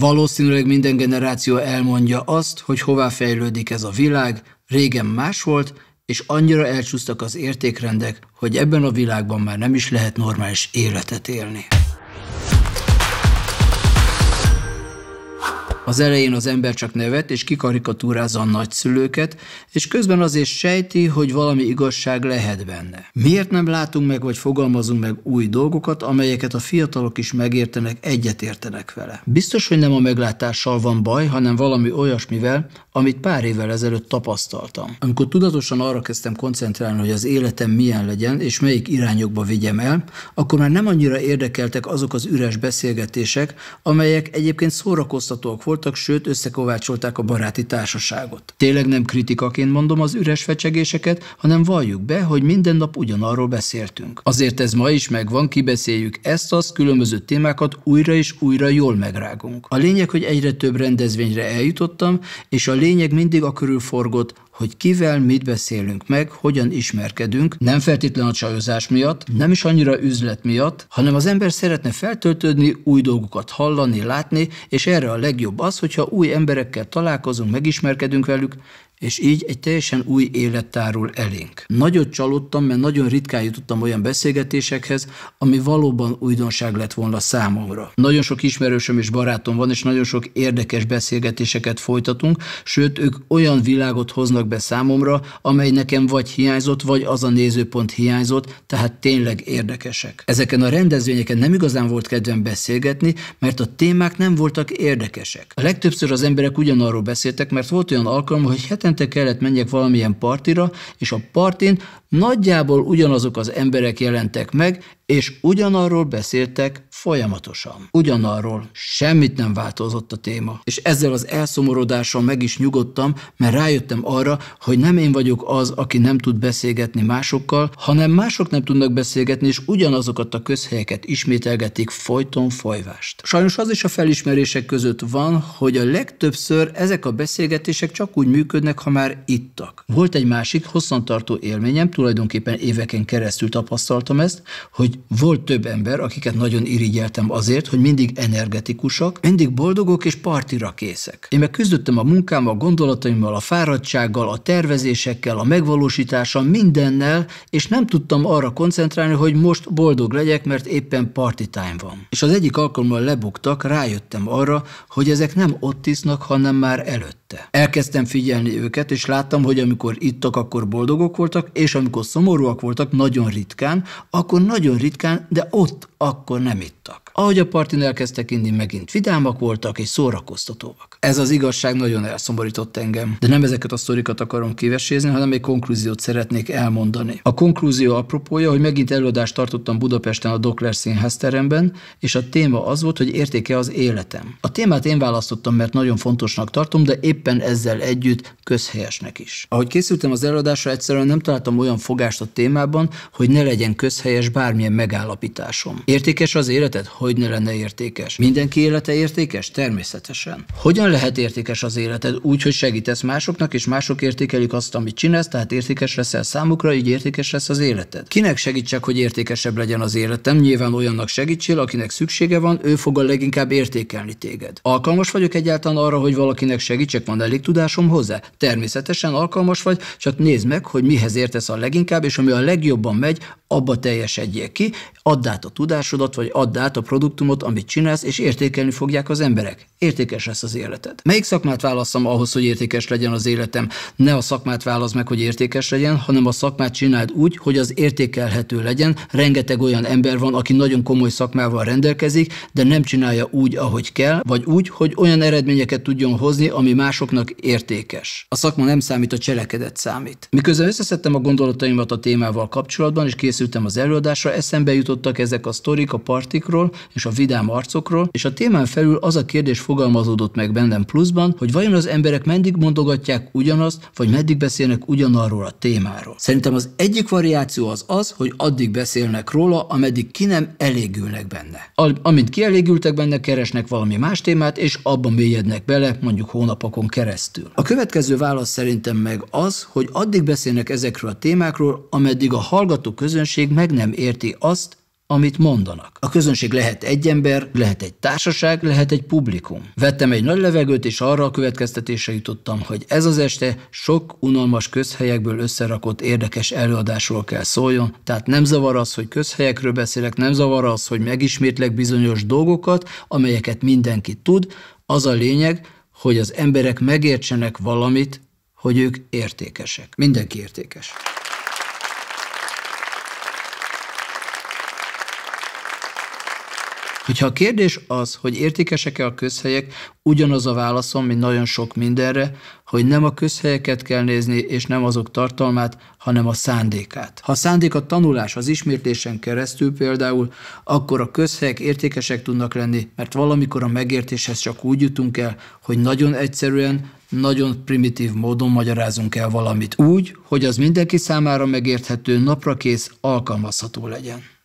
Valószínűleg minden generáció elmondja azt, hogy hová fejlődik ez a világ, régen más volt, és annyira elcsúsztak az értékrendek, hogy ebben a világban már nem is lehet normális életet élni. Az elején az ember csak nevet és kikarikatúrázza a nagyszülőket, és közben azért sejti, hogy valami igazság lehet benne. Miért nem látunk meg vagy fogalmazunk meg új dolgokat, amelyeket a fiatalok is megértenek, egyetértenek vele? Biztos, hogy nem a meglátással van baj, hanem valami olyasmivel, amit pár évvel ezelőtt tapasztaltam. Amikor tudatosan arra kezdtem koncentrálni, hogy az életem milyen legyen, és melyik irányokba vigyem el, akkor már nem annyira érdekeltek azok az üres beszélgetések, amelyek egyébként szórakoztatóak voltak, voltak, sőt összekovácsolták a baráti társaságot. Tényleg nem kritikaként mondom az üres fecsegéseket, hanem valljuk be, hogy minden nap ugyanarról beszéltünk. Azért ez ma is megvan, kibeszéljük ezt, az, különböző témákat újra és újra jól megrágunk. A lényeg, hogy egyre több rendezvényre eljutottam, és a lényeg mindig a körül forgott, hogy kivel mit beszélünk meg, hogyan ismerkedünk, nem feltétlen a csajozás miatt, nem is annyira üzlet miatt, hanem az ember szeretne feltöltődni, új dolgokat hallani, látni, és erre a legjobb az, hogyha új emberekkel találkozunk, megismerkedünk velük, és így egy teljesen új élettárul elénk. Nagyot csalódtam, mert nagyon ritkán jutottam olyan beszélgetésekhez, ami valóban újdonság lett volna számomra. Nagyon sok ismerősöm és barátom van, és nagyon sok érdekes beszélgetéseket folytatunk, sőt, ők olyan világot hoznak mutattak be számomra, amely nekem vagy hiányzott, vagy az a nézőpont hiányzott, tehát tényleg érdekesek. Ezeken a rendezvényeken nem igazán volt kedvem beszélgetni, mert a témák nem voltak érdekesek. A legtöbbször az emberek ugyanarról beszéltek, mert volt olyan alkalom, hogy hetente kellett menjek valamilyen partira, és a partin nagyjából ugyanazok az emberek jelentek meg, és ugyanarról beszéltek folyamatosan. Ugyanarról semmit nem változott a téma. És ezzel az elszomorodással meg is nyugodtam, mert rájöttem arra, arra, hogy nem én vagyok az, aki nem tud beszélgetni másokkal, hanem mások nem tudnak beszélgetni, és ugyanazokat a közhelyeket ismételgetik folyton folyvást. Sajnos az is a felismerések között van, hogy a legtöbbször ezek a beszélgetések csak úgy működnek, ha már ittak. Volt egy másik hosszantartó élményem, tulajdonképpen éveken keresztül tapasztaltam ezt, hogy volt több ember, akiket nagyon irigyeltem azért, hogy mindig energetikusak, mindig boldogok és partira készek. Én meg küzdöttem a munkámmal, a gondolataimmal, a fáradtsággal, munkával, a tervezésekkel, a megvalósítással, mindennel, és nem tudtam arra koncentrálni, hogy most boldog legyek, mert éppen party time van. És az egyik alkalommal lebuktak, rájöttem arra, hogy ezek nem ott isznak, hanem már előtte. Elkezdtem figyelni őket, és láttam, hogy amikor ittak, akkor boldogok voltak, és amikor szomorúak voltak, nagyon ritkán, akkor nagyon ritkán, de ott akkor nem ittak. Ahogy a partin elkezdtek inni, megint vidámak voltak és szórakoztatóak. Ez az igazság nagyon elszomorított engem, de nem ezeket a sztorikat akarom kivesézni, hanem egy konklúziót szeretnék elmondani. A konklúzió apropója, hogy megint előadást tartottam Budapesten a Dokler Színház teremben, és a téma az volt, hogy értéke az életem. A témát én választottam, mert nagyon fontosnak tartom, de éppen ezzel együtt közhelyesnek is. Ahogy készültem az előadásra, egyszerűen nem találtam olyan fogást a témában, hogy ne legyen közhelyes bármilyen megállapításom. Értékes az életed? Hogy ne lenne értékes? Mindenki élete értékes? Természetesen. Hogyan lehet értékes az életed? Úgy, hogy segítesz másoknak, és mások értékelik azt, amit csinálsz, tehát értékes leszel számukra, így értékes lesz az életed. Kinek segítsek, hogy értékesebb legyen az életem? Nyilván olyannak segítsél, akinek szüksége van, ő fog a leginkább értékelni téged. Alkalmas vagyok egyáltalán arra, hogy valakinek segítsek, van elég tudásom hozzá? Természetesen alkalmas vagy, csak nézd meg, hogy mihez értesz a leginkább, és ami a legjobban megy, abba teljesedjél ki, add át a tudásodat, vagy add át a produktumot, amit csinálsz, és értékelni fogják az emberek. Értékes lesz az életed. Melyik szakmát válaszom ahhoz, hogy értékes legyen az életem? Ne a szakmát válasz meg, hogy értékes legyen, hanem a szakmát csináld úgy, hogy az értékelhető legyen. Rengeteg olyan ember van, aki nagyon komoly szakmával rendelkezik, de nem csinálja úgy, ahogy kell, vagy úgy, hogy olyan eredményeket tudjon hozni, ami másoknak értékes. A szakma nem számít, a cselekedet számít. Miközben összeszedtem a gondolataimat a témával kapcsolatban, és készült készültem az előadásra, eszembe jutottak ezek a sztorik a partikról és a vidám arcokról, és a témán felül az a kérdés fogalmazódott meg bennem pluszban, hogy vajon az emberek meddig mondogatják ugyanazt, vagy meddig beszélnek ugyanarról a témáról. Szerintem az egyik variáció az az, hogy addig beszélnek róla, ameddig ki nem elégülnek benne. Amint kielégültek benne, keresnek valami más témát, és abban mélyednek bele, mondjuk hónapokon keresztül. A következő válasz szerintem meg az, hogy addig beszélnek ezekről a témákról, ameddig a hallgató közönség közönség meg nem érti azt, amit mondanak. A közönség lehet egy ember, lehet egy társaság, lehet egy publikum. Vettem egy nagy levegőt, és arra a következtetésre jutottam, hogy ez az este sok unalmas közhelyekből összerakott érdekes előadásról kell szóljon, tehát nem zavar az, hogy közhelyekről beszélek, nem zavar az, hogy megismétlek bizonyos dolgokat, amelyeket mindenki tud, az a lényeg, hogy az emberek megértsenek valamit, hogy ők értékesek. Mindenki értékes. Hogyha a kérdés az, hogy értékesek-e a közhelyek, ugyanaz a válaszom, mint nagyon sok mindenre, hogy nem a közhelyeket kell nézni, és nem azok tartalmát, hanem a szándékát. Ha a szándék a tanulás az ismétlésen keresztül például, akkor a közhelyek értékesek tudnak lenni, mert valamikor a megértéshez csak úgy jutunk el, hogy nagyon egyszerűen, nagyon primitív módon magyarázunk el valamit úgy, hogy az mindenki számára megérthető, naprakész, alkalmazható legyen.